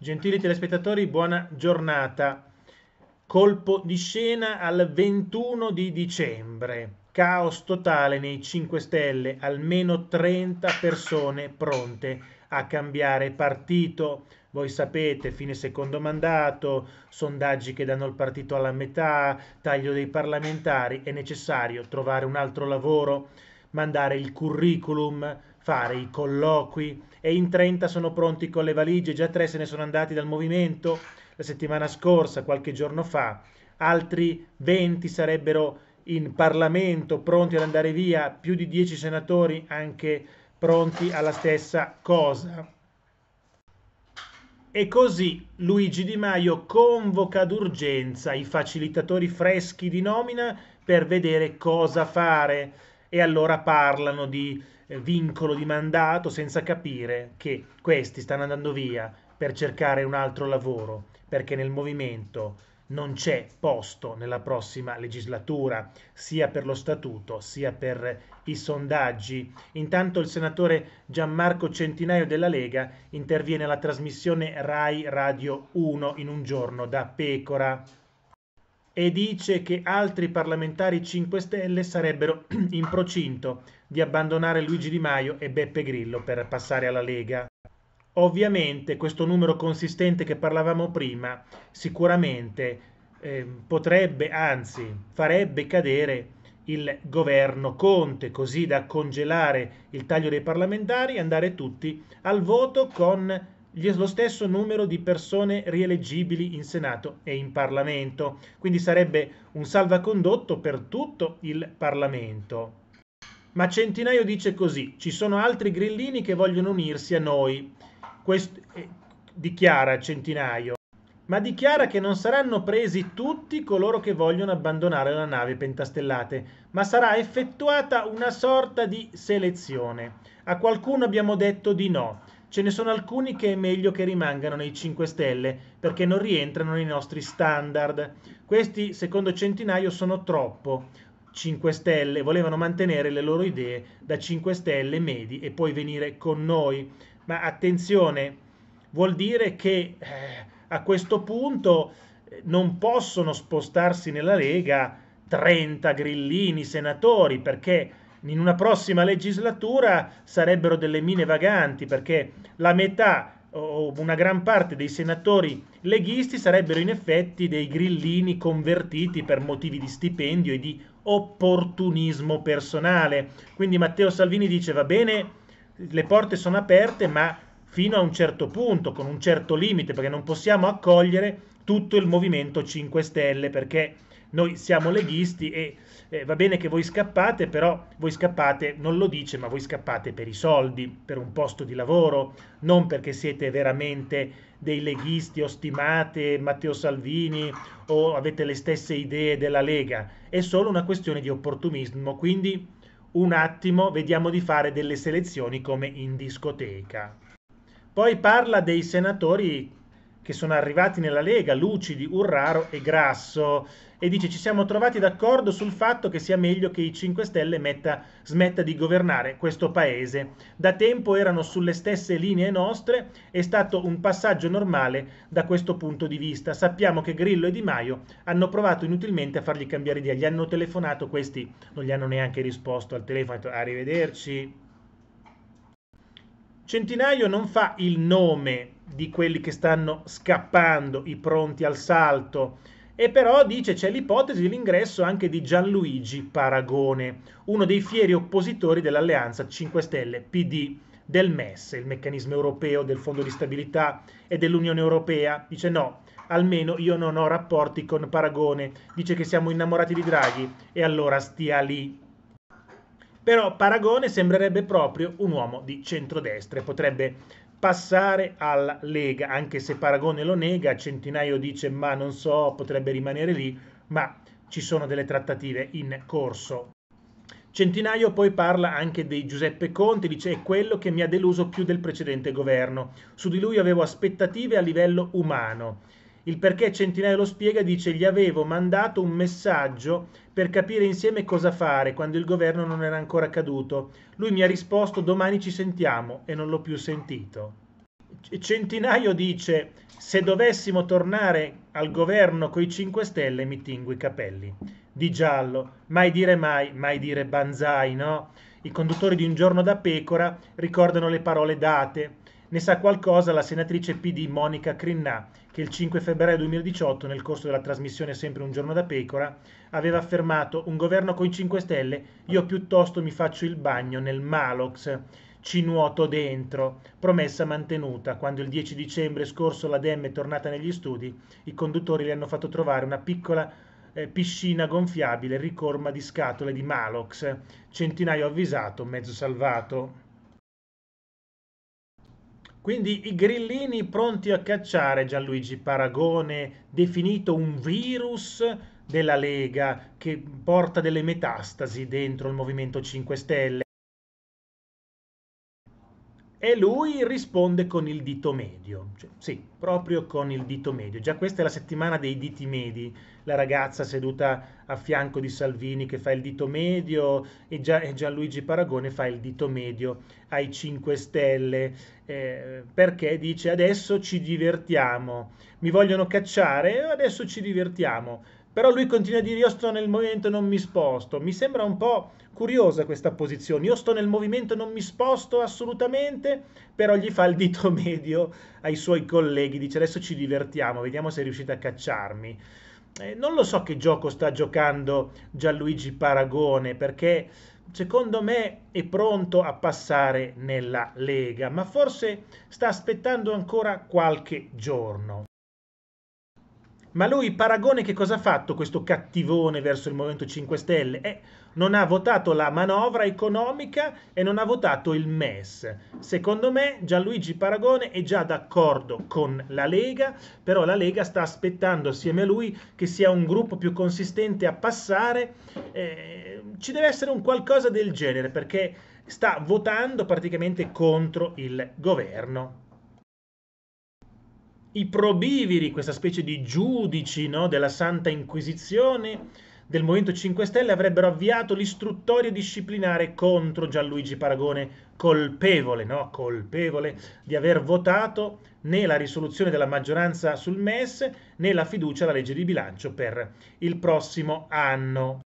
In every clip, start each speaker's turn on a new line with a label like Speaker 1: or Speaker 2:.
Speaker 1: Gentili telespettatori, buona giornata. Colpo di scena al 21 di dicembre. Caos totale nei 5 Stelle, almeno 30 persone pronte a cambiare partito. Voi sapete, fine secondo mandato, sondaggi che danno il partito alla metà, taglio dei parlamentari, è necessario trovare un altro lavoro, mandare il curriculum, fare i colloqui e in 30 sono pronti con le valigie, già tre se ne sono andati dal movimento la settimana scorsa, qualche giorno fa, altri 20 sarebbero in Parlamento pronti ad andare via, più di 10 senatori anche pronti alla stessa cosa. E così Luigi Di Maio convoca d'urgenza i facilitatori freschi di nomina per vedere cosa fare e allora parlano di eh, vincolo di mandato senza capire che questi stanno andando via per cercare un altro lavoro, perché nel movimento non c'è posto nella prossima legislatura, sia per lo statuto sia per i sondaggi. Intanto il senatore Gianmarco Centinaio della Lega interviene alla trasmissione Rai Radio 1 in un giorno da Pecora e dice che altri parlamentari 5 Stelle sarebbero in procinto di abbandonare Luigi Di Maio e Beppe Grillo per passare alla Lega. Ovviamente questo numero consistente che parlavamo prima sicuramente eh, potrebbe, anzi farebbe cadere il governo Conte, così da congelare il taglio dei parlamentari e andare tutti al voto con lo stesso numero di persone rieleggibili in Senato e in Parlamento, quindi sarebbe un salvacondotto per tutto il Parlamento. Ma Centinaio dice così, ci sono altri grillini che vogliono unirsi a noi, Questo, eh, dichiara Centinaio, ma dichiara che non saranno presi tutti coloro che vogliono abbandonare la nave pentastellate, ma sarà effettuata una sorta di selezione. A qualcuno abbiamo detto di no, Ce ne sono alcuni che è meglio che rimangano nei 5 Stelle perché non rientrano nei nostri standard. Questi, secondo Centinaio, sono troppo 5 Stelle, volevano mantenere le loro idee da 5 Stelle medi e poi venire con noi. Ma attenzione, vuol dire che eh, a questo punto eh, non possono spostarsi nella Lega 30 grillini senatori perché in una prossima legislatura sarebbero delle mine vaganti perché la metà o una gran parte dei senatori leghisti sarebbero in effetti dei grillini convertiti per motivi di stipendio e di opportunismo personale. Quindi Matteo Salvini dice va bene, le porte sono aperte, ma fino a un certo punto, con un certo limite, perché non possiamo accogliere tutto il Movimento 5 Stelle, perché noi siamo leghisti e eh, va bene che voi scappate, però voi scappate, non lo dice, ma voi scappate per i soldi, per un posto di lavoro, non perché siete veramente dei leghisti o stimate Matteo Salvini o avete le stesse idee della Lega, è solo una questione di opportunismo, quindi un attimo vediamo di fare delle selezioni come in discoteca. Poi parla dei senatori che sono arrivati nella Lega, Lucidi, Urraro e Grasso. E dice ci siamo trovati d'accordo sul fatto che sia meglio che i 5 Stelle metta, smetta di governare questo paese. Da tempo erano sulle stesse linee nostre, è stato un passaggio normale da questo punto di vista. Sappiamo che Grillo e Di Maio hanno provato inutilmente a fargli cambiare idea, gli hanno telefonato, questi non gli hanno neanche risposto al telefono, arrivederci, Centinaio non fa il nome di quelli che stanno scappando, i pronti al salto, e però dice c'è l'ipotesi dell'ingresso anche di Gianluigi Paragone, uno dei fieri oppositori dell'alleanza 5 Stelle PD del MES, il meccanismo europeo del Fondo di Stabilità e dell'Unione Europea. Dice no, almeno io non ho rapporti con Paragone, dice che siamo innamorati di Draghi e allora stia lì. Però Paragone sembrerebbe proprio un uomo di centrodestra e potrebbe passare alla Lega, anche se Paragone lo nega, Centinaio dice ma non so, potrebbe rimanere lì, ma ci sono delle trattative in corso. Centinaio poi parla anche di Giuseppe Conte, dice è quello che mi ha deluso più del precedente governo. Su di lui avevo aspettative a livello umano. Il perché Centinaio lo spiega dice gli avevo mandato un messaggio per capire insieme cosa fare quando il governo non era ancora caduto. Lui mi ha risposto domani ci sentiamo e non l'ho più sentito. Centinaio dice se dovessimo tornare al governo con i 5 Stelle mi tingo i capelli. Di giallo, mai dire mai, mai dire banzai, no? I conduttori di Un giorno da pecora ricordano le parole date ne sa qualcosa la senatrice PD Monica Crinnà, che il 5 febbraio 2018, nel corso della trasmissione Sempre un giorno da pecora, aveva affermato un governo con i 5 Stelle, io piuttosto mi faccio il bagno nel Malox, ci nuoto dentro, promessa mantenuta, quando il 10 dicembre scorso la Dem è tornata negli studi, i conduttori le hanno fatto trovare una piccola eh, piscina gonfiabile ricorma di scatole di Malox, centinaio avvisato, mezzo salvato. Quindi i grillini pronti a cacciare Gianluigi Paragone, definito un virus della Lega che porta delle metastasi dentro il Movimento 5 Stelle. E lui risponde con il dito medio, cioè, sì, proprio con il dito medio. Già questa è la settimana dei diti medi, la ragazza seduta a fianco di Salvini che fa il dito medio e, Gia- e Gianluigi Paragone fa il dito medio ai 5 Stelle, eh, perché dice adesso ci divertiamo, mi vogliono cacciare, adesso ci divertiamo però lui continua a dire io sto nel movimento e non mi sposto. Mi sembra un po' curiosa questa posizione. Io sto nel movimento e non mi sposto assolutamente, però gli fa il dito medio ai suoi colleghi. Dice adesso ci divertiamo, vediamo se riuscite a cacciarmi. Eh, non lo so che gioco sta giocando Gianluigi Paragone perché secondo me è pronto a passare nella Lega, ma forse sta aspettando ancora qualche giorno. Ma lui paragone che cosa ha fatto questo cattivone verso il Movimento 5 Stelle? Eh, non ha votato la manovra economica e non ha votato il MES. Secondo me Gianluigi Paragone è già d'accordo con la Lega, però la Lega sta aspettando assieme a lui che sia un gruppo più consistente a passare. Eh, ci deve essere un qualcosa del genere perché sta votando praticamente contro il governo i probiviri, questa specie di giudici no, della Santa Inquisizione del Movimento 5 Stelle, avrebbero avviato l'istruttorio disciplinare contro Gianluigi Paragone, colpevole, no, colpevole di aver votato né la risoluzione della maggioranza sul MES né la fiducia alla legge di bilancio per il prossimo anno.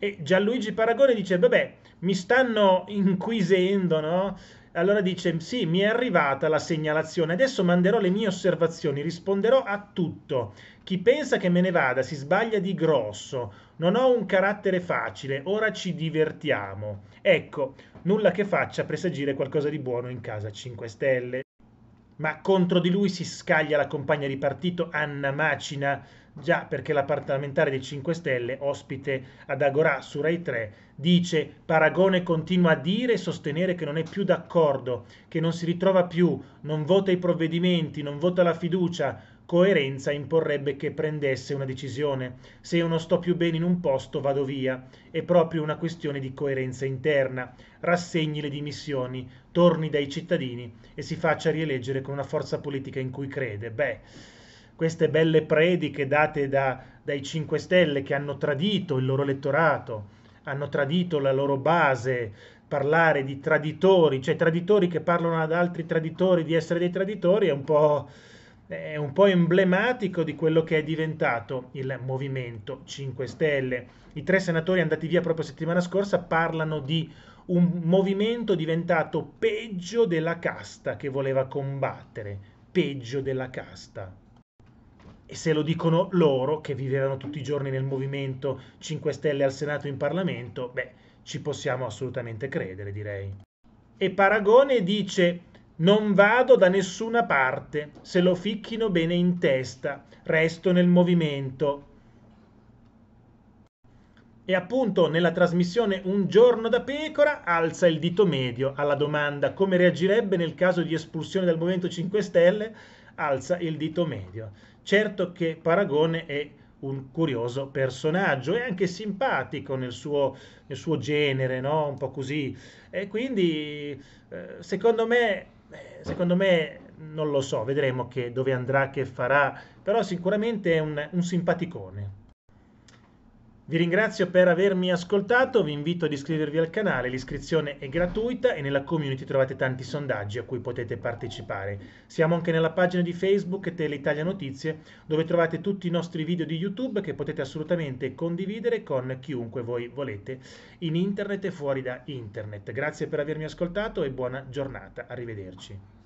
Speaker 1: E Gianluigi Paragone dice, vabbè, mi stanno inquisendo, no? Allora dice, sì, mi è arrivata la segnalazione, adesso manderò le mie osservazioni, risponderò a tutto. Chi pensa che me ne vada si sbaglia di grosso, non ho un carattere facile, ora ci divertiamo. Ecco, nulla che faccia presagire qualcosa di buono in casa 5 Stelle. Ma contro di lui si scaglia la compagna di partito Anna Macina, Già perché la parlamentare dei 5 Stelle, ospite ad Agorà su Rai 3, dice Paragone continua a dire e sostenere che non è più d'accordo, che non si ritrova più, non vota i provvedimenti, non vota la fiducia. Coerenza imporrebbe che prendesse una decisione. Se io non sto più bene in un posto vado via. È proprio una questione di coerenza interna. Rassegni le dimissioni, torni dai cittadini e si faccia rieleggere con una forza politica in cui crede. Beh queste belle prediche date da, dai 5 Stelle che hanno tradito il loro elettorato, hanno tradito la loro base, parlare di traditori, cioè traditori che parlano ad altri traditori di essere dei traditori è un po', è un po emblematico di quello che è diventato il Movimento 5 Stelle. I tre senatori andati via proprio settimana scorsa parlano di un movimento diventato peggio della casta che voleva combattere, peggio della casta e se lo dicono loro che vivevano tutti i giorni nel movimento 5 Stelle al Senato e in Parlamento, beh, ci possiamo assolutamente credere, direi. E Paragone dice non vado da nessuna parte, se lo ficchino bene in testa, resto nel movimento. E appunto nella trasmissione Un giorno da pecora alza il dito medio alla domanda come reagirebbe nel caso di espulsione dal Movimento 5 Stelle, alza il dito medio. Certo che Paragone è un curioso personaggio e anche simpatico nel suo, nel suo genere, no? un po' così. E quindi eh, secondo me, eh, secondo me non lo so, vedremo che, dove andrà, che farà, però sicuramente è un, un simpaticone. Vi ringrazio per avermi ascoltato, vi invito ad iscrivervi al canale, l'iscrizione è gratuita e nella community trovate tanti sondaggi a cui potete partecipare. Siamo anche nella pagina di Facebook Teleitalia Notizie dove trovate tutti i nostri video di YouTube che potete assolutamente condividere con chiunque voi volete in internet e fuori da internet. Grazie per avermi ascoltato e buona giornata, arrivederci.